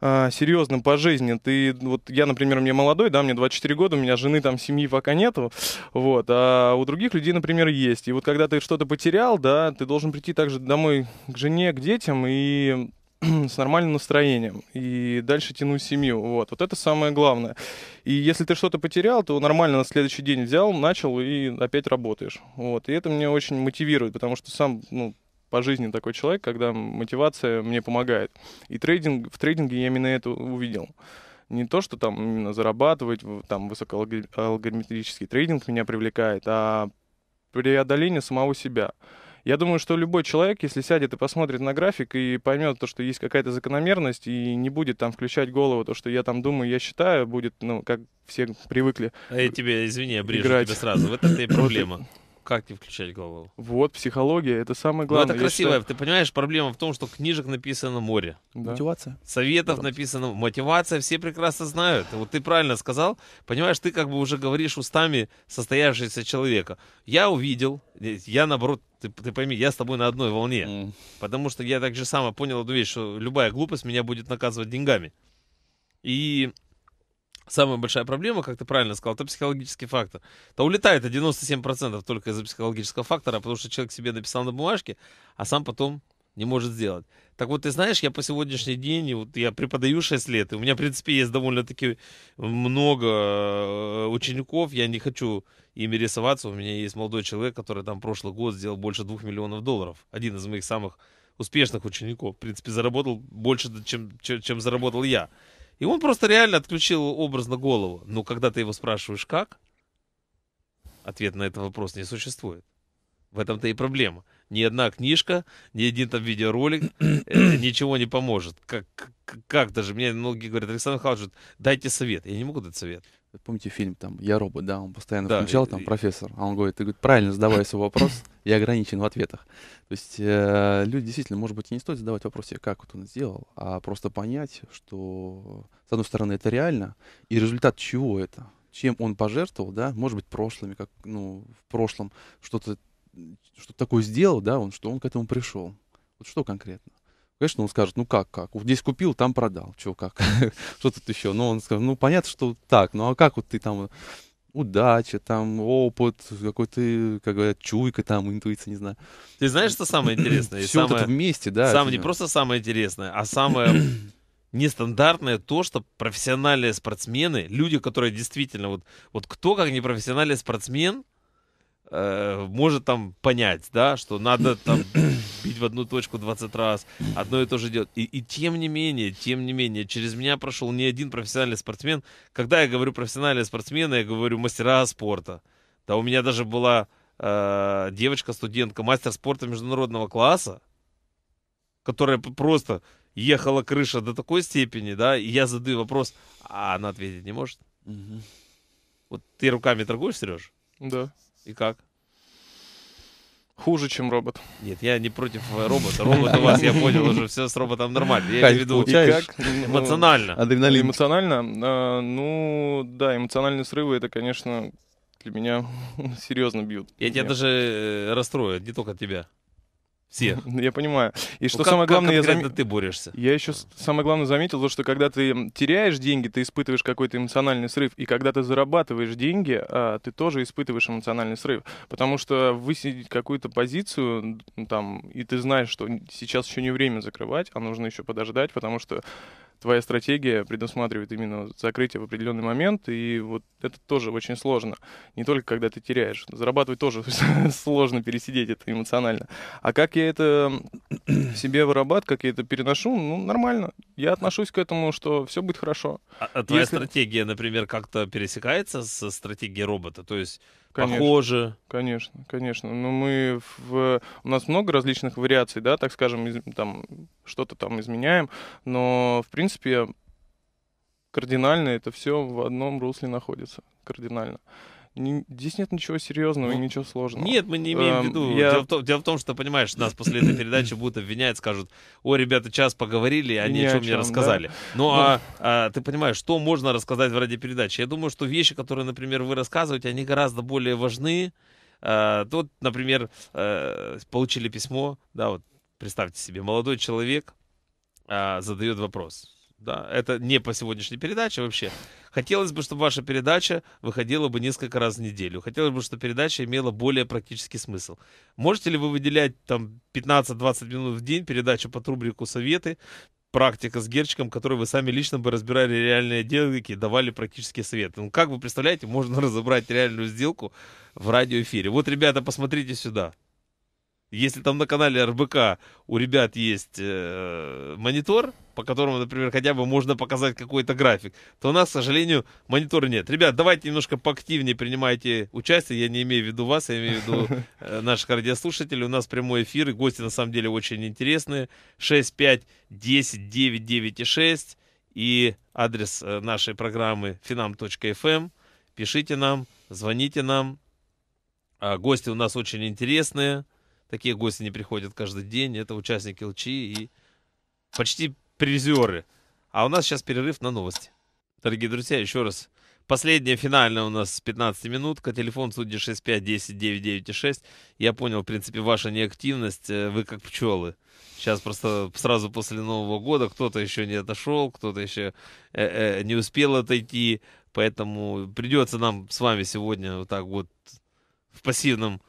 а, серьезным по жизни. Ты, вот я, например, мне молодой, да, мне 24 года, у меня жены там семьи пока нету, вот, а у других людей, например, есть. И вот когда ты что-то потерял, да, ты должен прийти также домой к жене, к детям и с нормальным настроением и дальше тянуть семью. Вот. вот это самое главное. И если ты что-то потерял, то нормально на следующий день взял, начал и опять работаешь. Вот. И это меня очень мотивирует, потому что сам ну, по жизни такой человек, когда мотивация мне помогает. И трейдинг, в трейдинге я именно это увидел. Не то, что там именно зарабатывать, там высокоалгоритмический трейдинг меня привлекает, а преодоление самого себя. Я думаю, что любой человек, если сядет и посмотрит на график и поймет то, что есть какая-то закономерность, и не будет там включать голову то, что я там думаю, я считаю, будет, ну, как все привыкли. А я тебе, извини, я брежу играть. тебя сразу. Вот это и проблема. Вот, как не включать глагол? Вот, психология, это самое главное. Ну, это красиво, считаю... ты понимаешь, проблема в том, что книжек написано море. Да. Мотивация. Советов Правда. написано, мотивация, все прекрасно знают. Вот ты правильно сказал, понимаешь, ты как бы уже говоришь устами состоявшегося человека. Я увидел, э, я наоборот, ты, ты пойми, я с тобой на одной волне. Mm. Потому что я так же само понял одну вещь, что любая глупость меня будет наказывать деньгами. И самая большая проблема, как ты правильно сказал, это психологический фактор. То улетает 97% только из-за психологического фактора, потому что человек себе написал на бумажке, а сам потом не может сделать. Так вот, ты знаешь, я по сегодняшний день, вот я преподаю 6 лет, и у меня, в принципе, есть довольно-таки много э, учеников, я не хочу ими рисоваться, у меня есть молодой человек, который там прошлый год сделал больше 2 миллионов долларов, один из моих самых успешных учеников, в принципе, заработал больше, чем, чем, чем заработал я. И он просто реально отключил образно голову. Но когда ты его спрашиваешь, как, ответ на этот вопрос не существует. В этом-то и проблема. Ни одна книжка, ни один там видеоролик э, ничего не поможет. Как, как даже мне многие говорят, Александр Михайлович, дайте совет. Я не могу дать совет. Помните фильм там «Я робот», да, он постоянно да, включал, там, и, профессор, а он говорит, ты говорит, правильно задавай свой вопрос, я ограничен в ответах. То есть э, люди действительно, может быть, и не стоит задавать вопрос себе, как вот он сделал, а просто понять, что, с одной стороны, это реально, и результат чего это, чем он пожертвовал, да, может быть, прошлыми, как, ну, в прошлом что-то что такое сделал, да, он, что он к этому пришел. Вот что конкретно? Конечно, он скажет, ну как, как? здесь купил, там продал. что как? что тут еще? Но ну, он скажет, ну понятно, что так. Ну а как вот ты там удача, там, опыт, какой-то, как говорят, чуйка, там, интуиция, не знаю. Ты знаешь, что самое интересное? Все это вместе, да. Самое не просто самое интересное, а самое нестандартное то, что профессиональные спортсмены, люди, которые действительно, вот, вот кто как не профессиональный спортсмен, э, может там понять, да, что надо там бить в одну точку 20 раз, одно и то же делать. И, и тем не менее, тем не менее, через меня прошел не один профессиональный спортсмен. Когда я говорю профессиональный спортсмен я говорю мастера спорта. Да, у меня даже была э, девочка-студентка, мастер спорта международного класса, которая просто ехала крыша до такой степени, да, и я задаю вопрос, а она ответить не может. Угу. Вот ты руками торгуешь, Сереж? Да. И как? Хуже, чем робот. Нет, я не против э, робота. Робот у вас, я понял уже, все с роботом нормально. Я имею в виду эмоционально. Адреналин. Эмоционально? А, ну, да, эмоциональные срывы, это, конечно, для меня серьезно бьют. Я тебя даже э, расстрою, не только тебя. Все. Ну, я понимаю. И ну, что ну, самое главное, как я зам... ты борешься. Я еще самое главное заметил, то, что когда ты теряешь деньги, ты испытываешь какой-то эмоциональный срыв, и когда ты зарабатываешь деньги, а, ты тоже испытываешь эмоциональный срыв, потому что высидеть какую-то позицию там, и ты знаешь, что сейчас еще не время закрывать, а нужно еще подождать, потому что твоя стратегия предусматривает именно закрытие в определенный момент, и вот это тоже очень сложно. Не только когда ты теряешь. Зарабатывать тоже сложно пересидеть это эмоционально. А как я это себе вырабатываю, как я это переношу, ну, нормально. Я отношусь к этому, что все будет хорошо. А, а твоя Если... стратегия, например, как-то пересекается с стратегией робота? То есть конечно, похоже. Конечно, конечно. Но ну, мы в, у нас много различных вариаций, да, так скажем, из, там что-то там изменяем, но в принципе кардинально это все в одном русле находится. Кардинально здесь нет ничего серьезного и ну, ничего сложного. Нет, мы не имеем в эм, виду. Я... Дело, в том, дело в том, что, понимаешь, нас после этой передачи будут обвинять, скажут, о, ребята, час поговорили, а ни, ни о чем не рассказали. Да? Ну, ну, А, а ты понимаешь, что можно рассказать в радиопередаче? Я думаю, что вещи, которые, например, вы рассказываете, они гораздо более важны. А, вот, например, а, получили письмо, да, вот представьте себе, молодой человек а, задает вопрос да, это не по сегодняшней передаче вообще. Хотелось бы, чтобы ваша передача выходила бы несколько раз в неделю. Хотелось бы, чтобы передача имела более практический смысл. Можете ли вы выделять там 15-20 минут в день передачу под рубрику «Советы», практика с Герчиком, который вы сами лично бы разбирали реальные и давали практические советы. Ну, как вы представляете, можно разобрать реальную сделку в радиоэфире. Вот, ребята, посмотрите сюда. Если там на канале РБК у ребят есть э, монитор, по которому, например, хотя бы можно показать какой-то график, то у нас, к сожалению, монитора нет. Ребят, давайте немножко поактивнее принимайте участие. Я не имею в виду вас, я имею в виду э, наших радиослушателей. У нас прямой эфир, и гости на самом деле очень интересные. 6, 5, 10, 9, 9 и 6. И адрес э, нашей программы finam.fm. Пишите нам, звоните нам. А гости у нас очень интересные. Такие гости не приходят каждый день. Это участники ЛЧ и почти призеры. А у нас сейчас перерыв на новости. Дорогие друзья, еще раз. Последняя финальная у нас 15 минутка. Телефон судьи 65 10 996. Я понял, в принципе, ваша неактивность. Э, вы как пчелы. Сейчас просто сразу после Нового года кто-то еще не отошел, кто-то еще э, э, не успел отойти. Поэтому придется нам с вами сегодня вот так вот в пассивном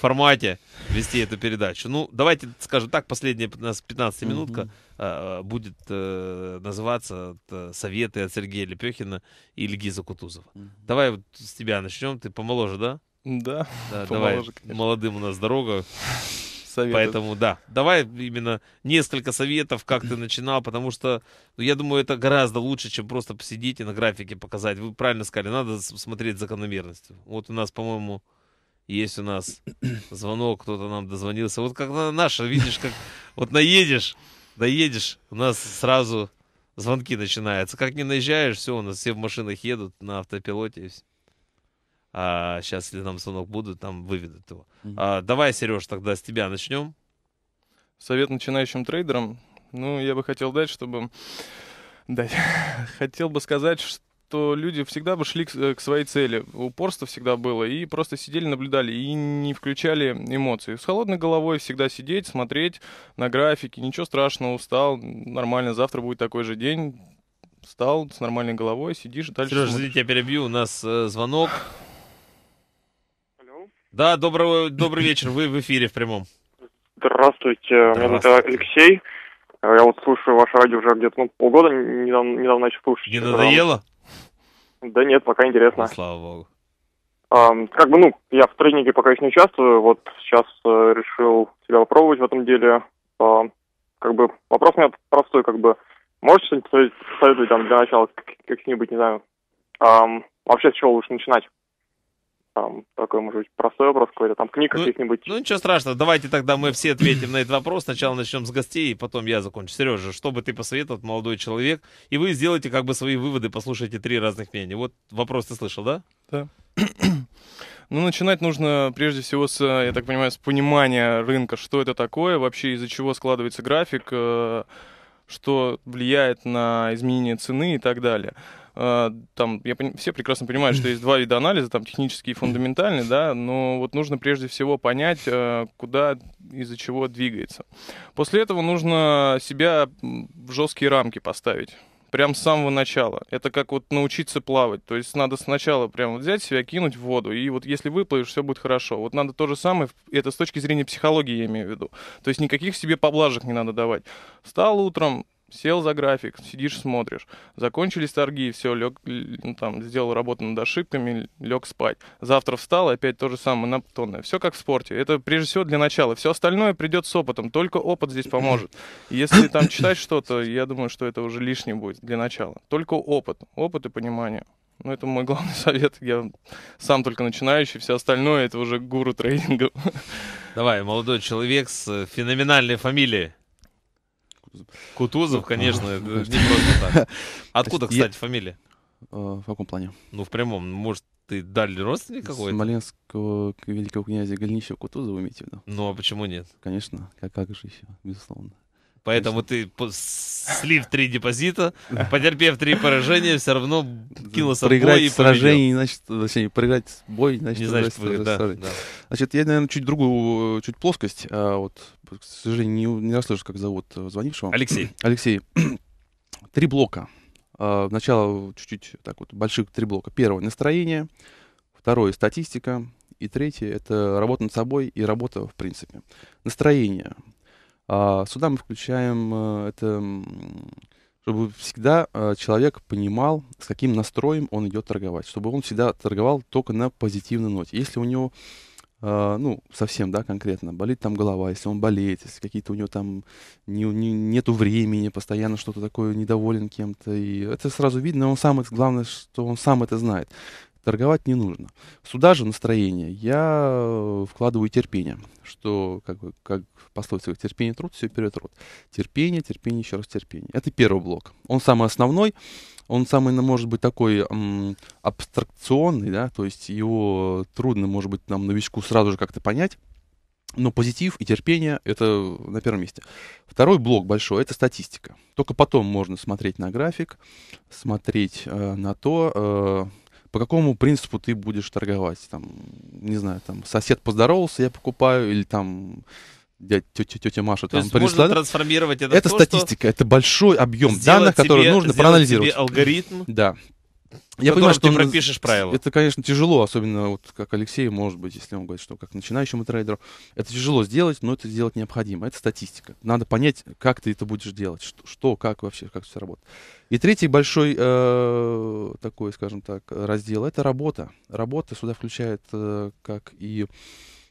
формате вести эту передачу. Ну, давайте, скажем так, последняя у нас 15-минутка mm а, а, будет э, называться э, «Советы от Сергея Лепехина и Ильгиза Кутузова». Давай вот с тебя начнем. Ты помоложе, да? Да, да помоложе, давай. Конечно. Молодым у нас дорога. Советов. Поэтому, да, давай именно несколько советов, как ты начинал, потому что, ну, я думаю, это гораздо лучше, чем просто посидеть и на графике показать. Вы правильно сказали, надо смотреть закономерность. Вот у нас, по-моему, есть у нас звонок, кто-то нам дозвонился. Вот как на наша, видишь, как вот наедешь, доедешь, у нас сразу звонки начинаются. Как не наезжаешь, все, у нас все в машинах едут на автопилоте. А сейчас, если нам звонок будут, там выведут его. А, давай, Сереж, тогда с тебя начнем. Совет начинающим трейдерам. Ну, я бы хотел дать, чтобы... Дать. Хотел бы сказать, что что люди всегда бы шли э, к, своей цели. Упорство всегда было. И просто сидели, наблюдали и не включали эмоции. С холодной головой всегда сидеть, смотреть на графики. Ничего страшного, устал, нормально, завтра будет такой же день. Встал с нормальной головой, сидишь дальше. Сереж, смотришь. я перебью, у нас э, звонок. Алло. Да, доброго, добрый вечер, вы в эфире в прямом. Здравствуйте, меня зовут Алексей. Я вот слушаю ваше радио уже где-то ну, полгода, недавно, недавно начал слушать. Не надоело? Да нет, пока интересно. Ну, слава богу. Um, как бы, ну, я в тренинге пока еще не участвую, вот сейчас uh, решил себя попробовать в этом деле. Uh, как бы вопрос у меня простой, как бы, можете что-нибудь посоветовать там для начала, как-нибудь, не знаю, um, вообще с чего лучше начинать? там такой, может быть, простой вопрос какой-то, там книг ну, каких-нибудь. Ну ничего страшного, давайте тогда мы все ответим на этот вопрос. Сначала начнем с гостей, и потом я закончу. Сережа, что бы ты посоветовал, молодой человек? И вы сделайте как бы свои выводы, послушайте три разных мнения. Вот вопрос ты слышал, да? Да. Ну, начинать нужно прежде всего с, э, я так понимаю, с понимания рынка, что это такое, вообще из-за чего складывается график, э, что влияет на изменение цены и так далее. Э, там, я, все прекрасно понимают, что есть два вида анализа, там, технический и фундаментальный, да, но вот нужно прежде всего понять, э, куда, из-за чего двигается. После этого нужно себя в жесткие рамки поставить прям с самого начала. Это как вот научиться плавать. То есть надо сначала прям взять себя, кинуть в воду. И вот если выплывешь, все будет хорошо. Вот надо то же самое, это с точки зрения психологии я имею в виду. То есть никаких себе поблажек не надо давать. Встал утром, Сел за график, сидишь, смотришь. Закончились торги, все, лег, ну, там, сделал работу над ошибками, лег спать. Завтра встал, опять то же самое, монотонное. Все как в спорте. Это прежде всего для начала. Все остальное придет с опытом. Только опыт здесь поможет. Если там читать что-то, я думаю, что это уже лишнее будет для начала. Только опыт. Опыт и понимание. Ну, это мой главный совет. Я сам только начинающий, все остальное это уже гуру трейдинга. Давай, молодой человек с э, феноменальной фамилией. Кутузов, конечно, не просто так. Откуда, кстати, фамилия? Э, в каком плане? Ну, в прямом. Может, ты дали родственник какой-то? Смоленского великого князя Гольнищева Кутузова, имеете в виду? Ну, а почему нет? Конечно. Как, как же еще, безусловно. Поэтому ты слив три депозита, потерпев три поражения, все равно кинулся проиграть в бой и сражение, значит, точнее, проиграть бой, значит, не значит, выиграть, да, да. Значит, я, наверное, чуть другую, чуть плоскость, а вот, к сожалению, не, не расслышу, как зовут э, звонившего. Алексей. Алексей. Три блока. А, Начало чуть-чуть так вот, больших три блока. Первое — настроение, второе — статистика, и третье — это работа над собой и работа в принципе. Настроение — а, сюда мы включаем э, это, чтобы всегда э, человек понимал, с каким настроем он идет торговать, чтобы он всегда торговал только на позитивной ноте. Если у него э, ну, совсем, да, конкретно, болит там голова, если он болеет, если какие-то у него там не, не, нету времени, постоянно что-то такое, недоволен кем-то, и это сразу видно, он сам, это, главное, что он сам это знает торговать не нужно. Сюда же настроение я э, вкладываю терпение, что, как, бы, как пословица, терпение труд, все вперед труд. Терпение, терпение, еще раз терпение. Это первый блок. Он самый основной, он самый, ну, может быть, такой м, абстракционный, да, то есть его трудно, может быть, нам, новичку, сразу же как-то понять. Но позитив и терпение — это на первом месте. Второй блок большой — это статистика. Только потом можно смотреть на график, смотреть э, на то, э, по какому принципу ты будешь торговать? Там, не знаю, там сосед поздоровался, я покупаю, или там тетя, тетя Маша То там есть принесла. Можно трансформировать это. Это то, статистика, это большой объем данных, которые нужно проанализировать. алгоритм. Да. Я понимаю, что ты пропишешь правила. Это, конечно, тяжело, особенно вот как Алексей, может быть, если он говорит, что как начинающему трейдеру, это тяжело сделать, но это сделать необходимо. Это статистика. Надо понять, как ты это будешь делать, что, что как вообще, как все работает. И третий большой э, такой, скажем так, раздел – это работа. Работа сюда включает э, как и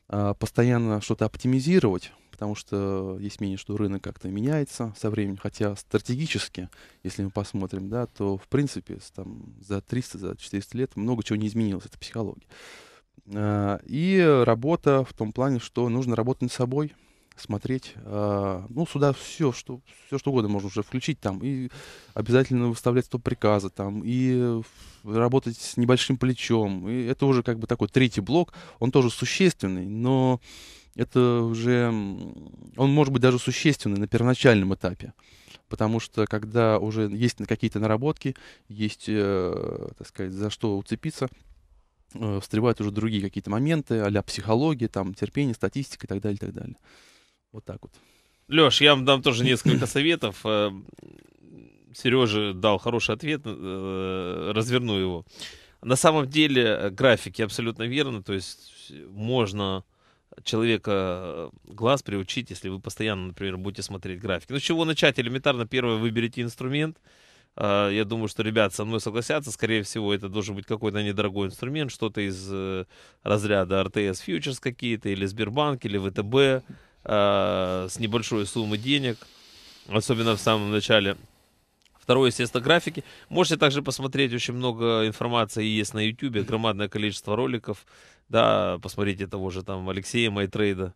э, постоянно что-то оптимизировать, потому что есть мнение, что рынок как-то меняется со временем, хотя стратегически, если мы посмотрим, да, то в принципе там, за 300 за 400 лет много чего не изменилось, это психология. А, и работа в том плане, что нужно работать над собой, смотреть. А, ну, сюда все, что, все, что угодно можно уже включить там. И обязательно выставлять топ-приказы там, и работать с небольшим плечом. И это уже как бы такой третий блок. Он тоже существенный, но это уже, он может быть даже существенный на первоначальном этапе. Потому что когда уже есть какие-то наработки, есть, э, так сказать, за что уцепиться, э, встревают уже другие какие-то моменты, а психология, там, терпение, статистика и так далее, и так далее. Вот так вот. Леш, я вам дам тоже несколько советов. Эм, Сережа дал хороший ответ, э, разверну его. На самом деле э, графики абсолютно верны, то есть э, можно человека э, глаз приучить, если вы постоянно, например, будете смотреть графики. Ну, с чего начать? Элементарно, первое, выберите инструмент. А, я думаю, что ребят со мной согласятся. Скорее всего, это должен быть какой-то недорогой инструмент, что-то из э, разряда RTS Futures какие-то, или Сбербанк, или ВТБ а, с небольшой суммы денег, особенно в самом начале. Второе, естественно, графики. Можете также посмотреть, очень много информации есть на YouTube, громадное количество роликов. Да, посмотрите того же там Алексея Майтрейда.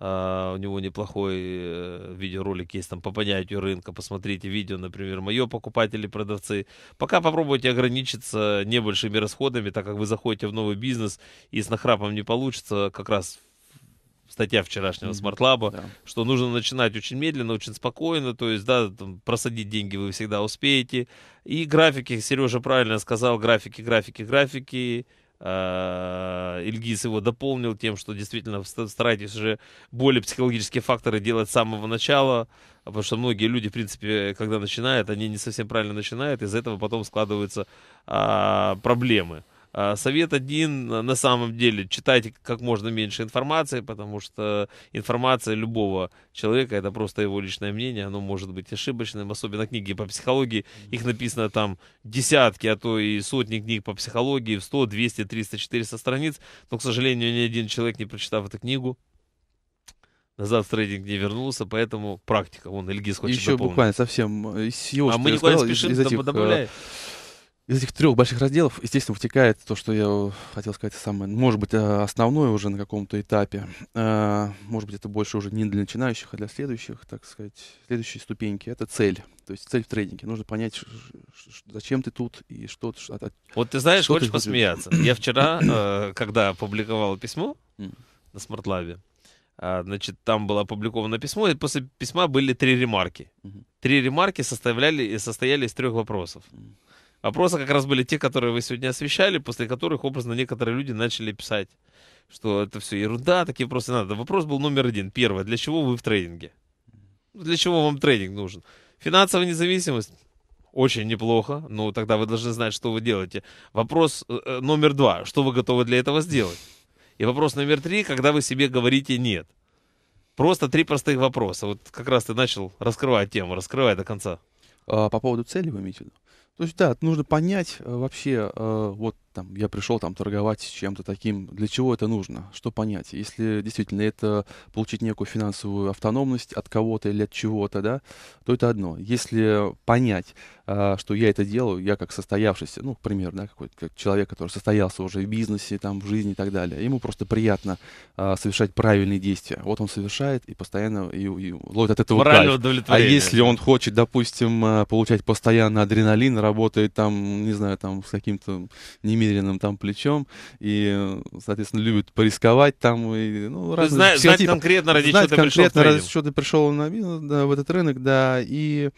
Uh, у него неплохой uh, видеоролик есть там по понятию рынка. Посмотрите видео, например, мое покупатели, продавцы. Пока попробуйте ограничиться небольшими расходами, так как вы заходите в новый бизнес и с нахрапом не получится как раз статья вчерашнего mm-hmm. смартлаба, да. что нужно начинать очень медленно, очень спокойно, то есть, да, там, просадить деньги вы всегда успеете. И графики, Сережа правильно сказал, графики, графики, графики. А, Ильгиз его дополнил тем, что действительно старайтесь уже более психологические факторы делать с самого начала, потому что многие люди, в принципе, когда начинают, они не совсем правильно начинают, из-за этого потом складываются а, проблемы. А, совет один, на самом деле, читайте как можно меньше информации, потому что информация любого человека, это просто его личное мнение, оно может быть ошибочным, особенно книги по психологии, их написано там десятки, а то и сотни книг по психологии, в 100, 200, 300, 400 страниц, но, к сожалению, ни один человек, не прочитав эту книгу, назад в трейдинг не вернулся, поэтому практика, вон Ильгиз хочет Еще дополнить. буквально совсем из э, его, а мы никуда сказал, не спешим, из этих, э, добавляй. Из этих трех больших разделов, естественно, вытекает то, что я э, хотел сказать самое, ну, может быть, э, основное уже на каком-то этапе. Э, может быть, это больше уже не для начинающих, а для следующих, так сказать, следующей ступеньки. Это цель. То есть цель в трейдинге. Нужно понять, зачем ты тут и что Вот ты знаешь, хочешь ты посмеяться. Я вчера, когда опубликовал письмо на SmartLab, а, значит, там было опубликовано письмо, и после письма были три ремарки. Три ремарки составляли, состояли из трех вопросов. Вопросы как раз были те, которые вы сегодня освещали, после которых образно некоторые люди начали писать, что это все ерунда, такие вопросы надо. Вопрос был номер один. Первое. Для чего вы в трейдинге? Для чего вам трейдинг нужен? Финансовая независимость? Очень неплохо, но ну, тогда вы должны знать, что вы делаете. Вопрос э, э, номер два. Что вы готовы для этого сделать? И вопрос номер три, когда вы себе говорите «нет». Просто три простых вопроса. Вот как раз ты начал раскрывать тему, раскрывай до конца. А, по поводу цели вы имеете в виду? То есть, да, нужно понять э, вообще, э, вот там я пришел там торговать чем-то таким, для чего это нужно, что понять. Если действительно это получить некую финансовую автономность от кого-то или от чего-то, да, то это одно. Если понять, а, что я это делаю, я как состоявшийся, ну, пример, да, какой-то как человек, который состоялся уже в бизнесе, там, в жизни и так далее, ему просто приятно а, совершать правильные действия. Вот он совершает и постоянно и, и ловит от этого Моральное кайф. А если он хочет, допустим, а, получать постоянно адреналин, работает там, не знаю, там, с каким-то немеренным там плечом и, соответственно, любит порисковать там и, ну, разные знать, знать конкретно, ради знать чего ты конкретно, пришел ради чего ты пришел на бизнес, да, в этот рынок, да, и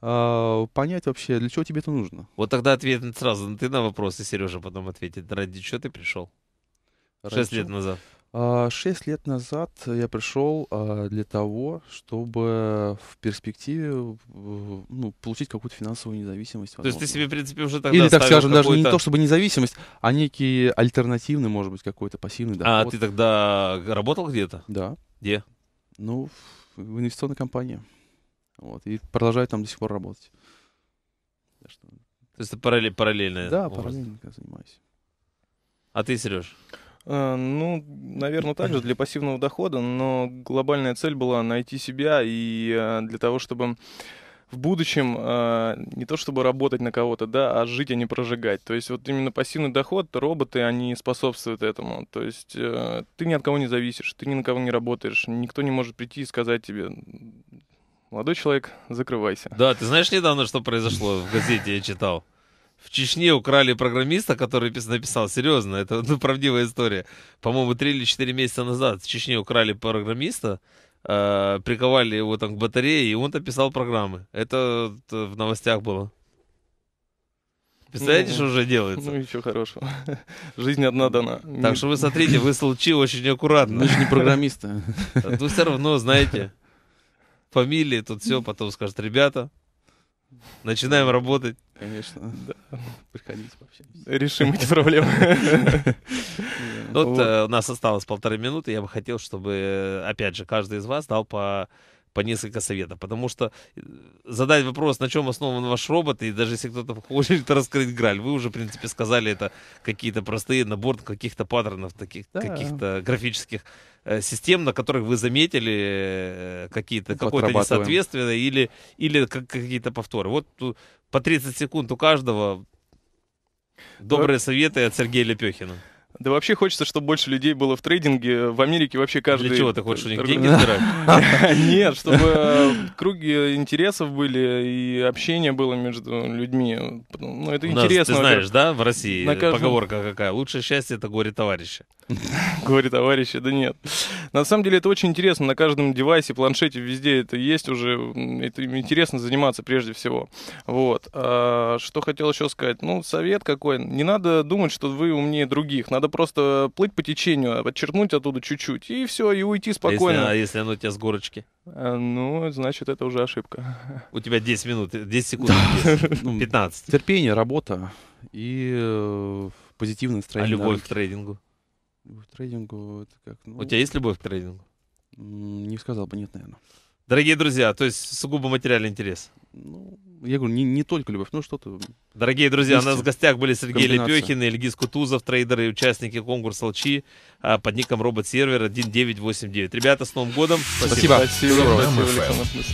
э, понять вообще? Для чего тебе это нужно? Вот тогда ответ сразу ты на вопросы, Сережа потом ответит. Ради чего ты пришел? Шесть лет назад. А, шесть лет назад я пришел а, для того, чтобы в перспективе ну, получить какую-то финансовую независимость. Возможно. То есть ты себе, в принципе, уже тогда Или, так скажем, даже не то, чтобы независимость, а некий альтернативный, может быть, какой-то пассивный а доход. А ты тогда работал где-то? Да. Где? Ну, в инвестиционной компании. Вот, и продолжаю там до сих пор работать что... То есть это параллель, параллельно? Да, параллельно занимаюсь. А ты, Сереж? А, ну, наверное, также для пассивного дохода, но глобальная цель была найти себя и а, для того, чтобы в будущем а, не то чтобы работать на кого-то, да, а жить, а не прожигать. То есть вот именно пассивный доход, роботы, они способствуют этому. То есть э, ты ни от кого не зависишь, ты ни на кого не работаешь, никто не может прийти и сказать тебе, Молодой человек, закрывайся. Да, ты знаешь недавно, что произошло в газете, я читал. В Чечне украли программиста, который написал, серьезно, это ну, правдивая история. По-моему, три или четыре месяца назад в Чечне украли программиста, э, приковали его там к батарее, и он написал программы. Это, это в новостях было. Представляете, ну, что уже делается? Ну, ничего хорошего. Жизнь одна дана. Так что вы смотрите, вы случи очень аккуратно. Вы ну, же не программисты. Вы все равно знаете фамилии, тут все, потом скажут, ребята, начинаем работать. Конечно. Да. Приходите пообщаемся. Решим эти проблемы. Вот э, у нас осталось полторы минуты. Я бы хотел, чтобы, э, опять же, каждый из вас дал по по несколько советов. Потому что э, задать вопрос, на чем основан ваш робот, и даже если кто-то хочет раскрыть граль, вы уже, в принципе, сказали это какие-то простые набор каких-то паттернов, таких, да. каких-то графических э, систем, на которых вы заметили э, какие-то, какое-то несоответствие или, или какие-то повторы. Вот по 30 секунд у каждого Добрые советы от Сергея Лепехина. Да вообще хочется, чтобы больше людей было в трейдинге. В Америке вообще каждый... Для чего ты хочешь у них деньги собирать? Нет, чтобы э, круги интересов были и общение было между людьми. Ну, это интересно. Ты знаешь, да, в России поговорка какая? Лучшее счастье — это горе товарища. Горе товарища, да нет. На самом деле это очень интересно. На каждом девайсе, планшете, везде это есть уже. Это интересно заниматься прежде всего. Вот. А, что хотел еще сказать? Ну, совет какой. Не надо думать, что вы умнее других надо просто плыть по течению, подчеркнуть оттуда чуть-чуть, и все, и уйти спокойно. А если, а если оно у тебя с горочки? Э, ну, значит, это уже ошибка. У тебя 10 минут, 10 секунд, 15. Ну, ну, терпение, работа и э, позитивное настроение. А любовь к трейдингу? Любовь к трейдингу, это как... Ну у тебя есть любовь к трейдингу? Не сказал бы, нет, наверное. Дорогие друзья, то есть сугубо материальный интерес? Ну, я говорю, не, не только любовь, ну что-то. Дорогие друзья, есть у нас в гостях были Сергей Лепехин и Ильгиз Кутузов, трейдеры и участники конкурса «Лчи» а, под ником «Робот-сервер» 1989. Ребята, с Новым годом! Спасибо! Спасибо. Спасибо. Спасибо.